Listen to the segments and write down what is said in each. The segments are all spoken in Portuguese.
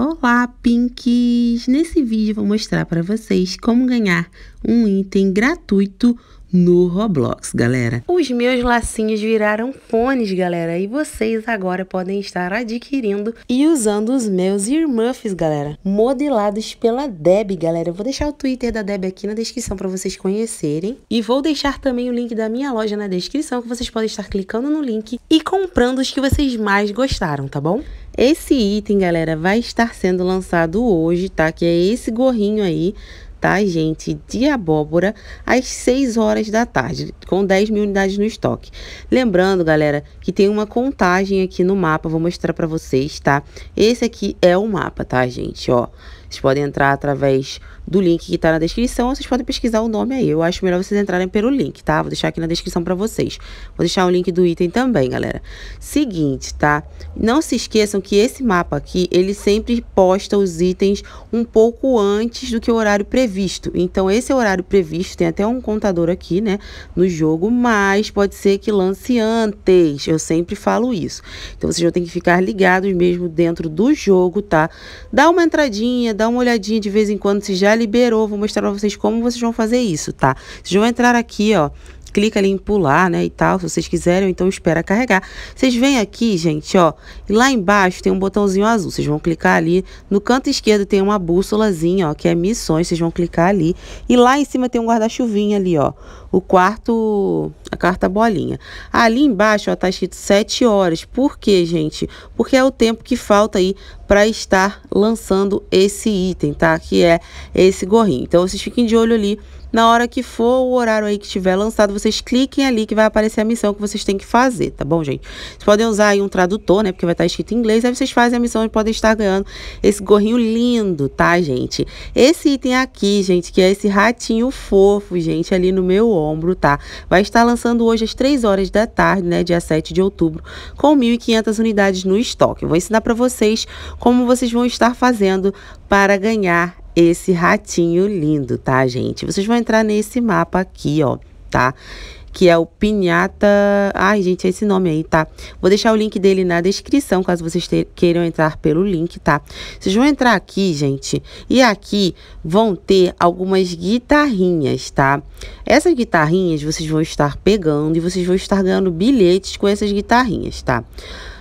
Olá, Pinkies! Nesse vídeo vou mostrar para vocês como ganhar um item gratuito no Roblox, galera. Os meus lacinhos viraram fones, galera, e vocês agora podem estar adquirindo e usando os meus earmuffs, galera, modelados pela Deb, galera. Eu vou deixar o Twitter da Deb aqui na descrição para vocês conhecerem e vou deixar também o link da minha loja na descrição que vocês podem estar clicando no link e comprando os que vocês mais gostaram, tá bom? Esse item, galera, vai estar sendo lançado hoje, tá? Que é esse gorrinho aí tá, gente, de abóbora às 6 horas da tarde, com 10 mil unidades no estoque. Lembrando, galera, que tem uma contagem aqui no mapa, vou mostrar para vocês, tá? Esse aqui é o mapa, tá, gente, ó. Vocês podem entrar através do link que está na descrição, vocês podem pesquisar o nome aí. Eu acho melhor vocês entrarem pelo link, tá? Vou deixar aqui na descrição para vocês. Vou deixar o link do item também, galera. Seguinte, tá? Não se esqueçam que esse mapa aqui, ele sempre posta os itens um pouco antes do que o horário previsto. Então, esse é o horário previsto, tem até um contador aqui, né, no jogo, mas pode ser que lance antes. Eu sempre falo isso. Então, vocês vão ter que ficar ligados mesmo dentro do jogo, tá? Dá uma entradinha, dá uma olhadinha de vez em quando se já liberou, vou mostrar pra vocês como vocês vão fazer isso, tá? Vocês vão entrar aqui, ó, clica ali em pular, né, e tal, se vocês quiserem, então espera carregar. Vocês vêm aqui, gente, ó, e lá embaixo tem um botãozinho azul, vocês vão clicar ali, no canto esquerdo tem uma bússolazinha, ó, que é missões, vocês vão clicar ali, e lá em cima tem um guarda-chuvinha ali, ó, o quarto, a carta bolinha. Ali embaixo, ó, tá escrito 7 horas. Por quê, gente? Porque é o tempo que falta aí para estar lançando esse item, tá? Que é esse gorrinho. Então, vocês fiquem de olho ali. Na hora que for o horário aí que tiver lançado, vocês cliquem ali que vai aparecer a missão que vocês têm que fazer, tá bom, gente? Vocês podem usar aí um tradutor, né? Porque vai estar tá escrito em inglês. Aí vocês fazem a missão e podem estar ganhando esse gorrinho lindo, tá, gente? Esse item aqui, gente, que é esse ratinho fofo, gente, ali no meu ombro, tá? Vai estar lançando lançando hoje às 3 horas da tarde, né, dia 7 de outubro, com 1.500 unidades no estoque. Eu vou ensinar para vocês como vocês vão estar fazendo para ganhar esse ratinho lindo, tá, gente? Vocês vão entrar nesse mapa aqui, ó, tá? que é o Pinhata. Ai, gente, é esse nome aí, tá? Vou deixar o link dele na descrição, caso vocês te... queiram entrar pelo link, tá? Vocês vão entrar aqui, gente, e aqui vão ter algumas guitarrinhas, tá? Essas guitarrinhas vocês vão estar pegando e vocês vão estar ganhando bilhetes com essas guitarrinhas, tá?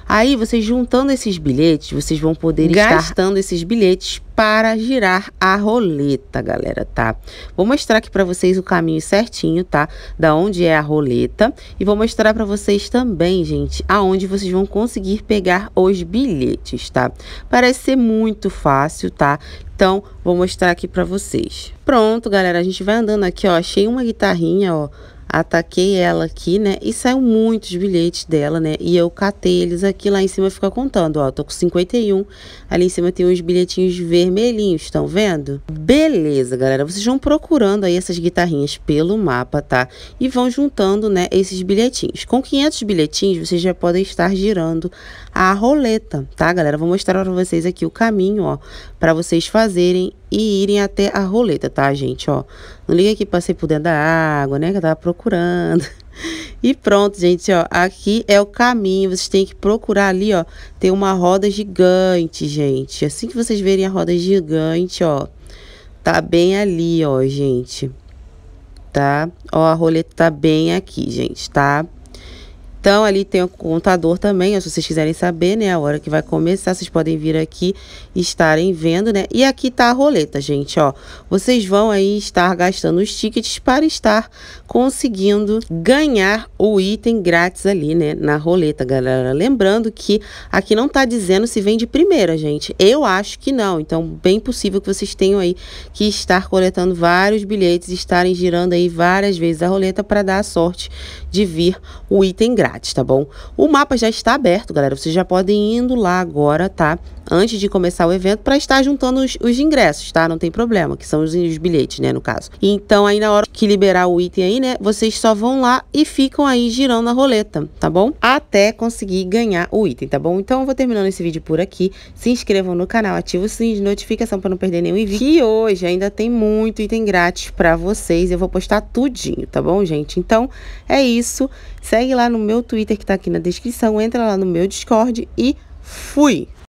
Aí vocês juntando esses bilhetes, vocês vão poder gastando estar... esses bilhetes para girar a roleta, galera, tá? Vou mostrar aqui para vocês o caminho certinho, tá? Da onde é a roleta e vou mostrar para vocês também, gente, aonde vocês vão conseguir pegar os bilhetes, tá? Parece ser muito fácil, tá? Então, vou mostrar aqui para vocês. Pronto, galera, a gente vai andando aqui, ó, achei uma guitarrinha, ó, ataquei ela aqui, né? E saiu muitos bilhetes dela, né? E eu catei eles aqui lá em cima, fica contando, ó. Tô com 51. Ali em cima tem uns bilhetinhos vermelhinhos, estão vendo? Beleza, galera. Vocês vão procurando aí essas guitarrinhas pelo mapa, tá? E vão juntando, né, esses bilhetinhos. Com 500 bilhetinhos, vocês já podem estar girando a roleta, tá, galera? Vou mostrar para vocês aqui o caminho, ó, para vocês fazerem e irem até a roleta, tá, gente? Ó, não liga que passei por dentro da água, né? Que eu tava procurando. E pronto, gente, ó, aqui é o caminho, vocês têm que procurar ali, ó, tem uma roda gigante, gente. Assim que vocês verem a roda gigante, ó, tá bem ali, ó, gente. Tá? Ó, a roleta tá bem aqui, gente, tá? Então, ali tem o contador também, se vocês quiserem saber, né, a hora que vai começar, vocês podem vir aqui e estarem vendo, né? E aqui tá a roleta, gente, ó. Vocês vão aí estar gastando os tickets para estar conseguindo ganhar o item grátis ali, né, na roleta, galera. Lembrando que aqui não tá dizendo se vem de primeira, gente. Eu acho que não, então bem possível que vocês tenham aí que estar coletando vários bilhetes, estarem girando aí várias vezes a roleta para dar a sorte de vir o item grátis debates, tá bom? O mapa já está aberto, galera. Vocês já podem ir indo lá agora, tá? Antes de começar o evento, para estar juntando os, os, ingressos, tá? Não tem problema, que são os, os bilhetes, né, no caso. Então, aí na hora que liberar o item aí, né, vocês só vão lá e ficam aí girando a roleta, tá bom? Até conseguir ganhar o item, tá bom? Então, eu vou terminando esse vídeo por aqui. Se inscrevam no canal, ative o sininho de notificação para não perder nenhum vídeo. Que hoje ainda tem muito item grátis para vocês. Eu vou postar tudinho, tá bom, gente? Então, é isso. Segue lá no meu Twitter que tá aqui na descrição, entra lá no meu Discord e fui!